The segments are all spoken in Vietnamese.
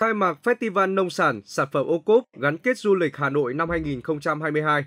Khai mạc Festival Nông sản Sản phẩm ô cốp gắn kết du lịch Hà Nội năm 2022.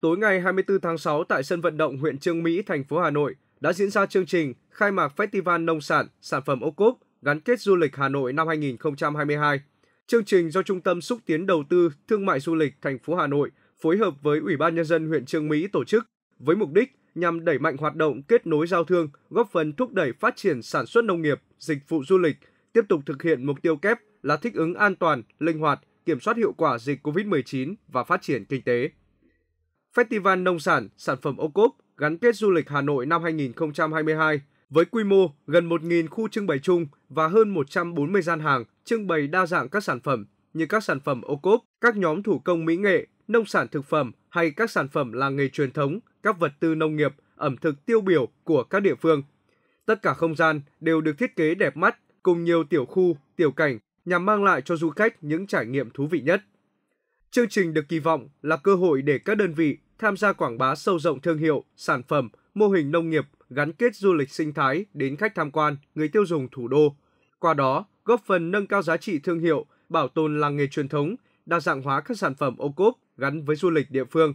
Tối ngày 24 tháng 6 tại sân vận động huyện Trương Mỹ, thành phố Hà Nội đã diễn ra chương trình khai mạc Festival Nông sản Sản phẩm ô cốp gắn kết du lịch Hà Nội năm 2022. Chương trình do Trung tâm xúc tiến đầu tư thương mại du lịch thành phố Hà Nội phối hợp với Ủy ban nhân dân huyện Trương Mỹ tổ chức với mục đích nhằm đẩy mạnh hoạt động kết nối giao thương, góp phần thúc đẩy phát triển sản xuất nông nghiệp, dịch vụ du lịch, tiếp tục thực hiện mục tiêu kép là thích ứng an toàn, linh hoạt, kiểm soát hiệu quả dịch COVID-19 và phát triển kinh tế. Festival nông sản, sản phẩm ô cốp gắn kết du lịch Hà Nội năm 2022 với quy mô gần 1.000 khu trưng bày chung và hơn 140 gian hàng trưng bày đa dạng các sản phẩm như các sản phẩm ô cốp, các nhóm thủ công mỹ nghệ, nông sản thực phẩm hay các sản phẩm làng nghề truyền thống, các vật tư nông nghiệp, ẩm thực tiêu biểu của các địa phương. Tất cả không gian đều được thiết kế đẹp mắt cùng nhiều tiểu khu, tiểu cảnh nhằm mang lại cho du khách những trải nghiệm thú vị nhất. Chương trình được kỳ vọng là cơ hội để các đơn vị tham gia quảng bá sâu rộng thương hiệu, sản phẩm, mô hình nông nghiệp gắn kết du lịch sinh thái đến khách tham quan, người tiêu dùng thủ đô. Qua đó, góp phần nâng cao giá trị thương hiệu, bảo tồn làng nghề truyền thống, đa dạng hóa các sản phẩm ô cốp gắn với du lịch địa phương.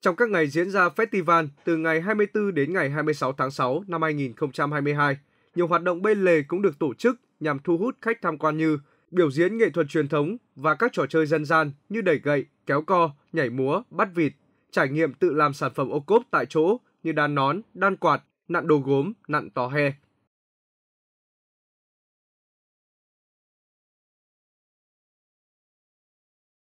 Trong các ngày diễn ra festival từ ngày 24 đến ngày 26 tháng 6 năm 2022, nhiều hoạt động bên lề cũng được tổ chức nhằm thu hút khách tham quan như biểu diễn nghệ thuật truyền thống và các trò chơi dân gian như đẩy gậy, kéo co, nhảy múa, bắt vịt, trải nghiệm tự làm sản phẩm ô cốp tại chỗ như đan nón, đan quạt, nặn đồ gốm, nặn tò he.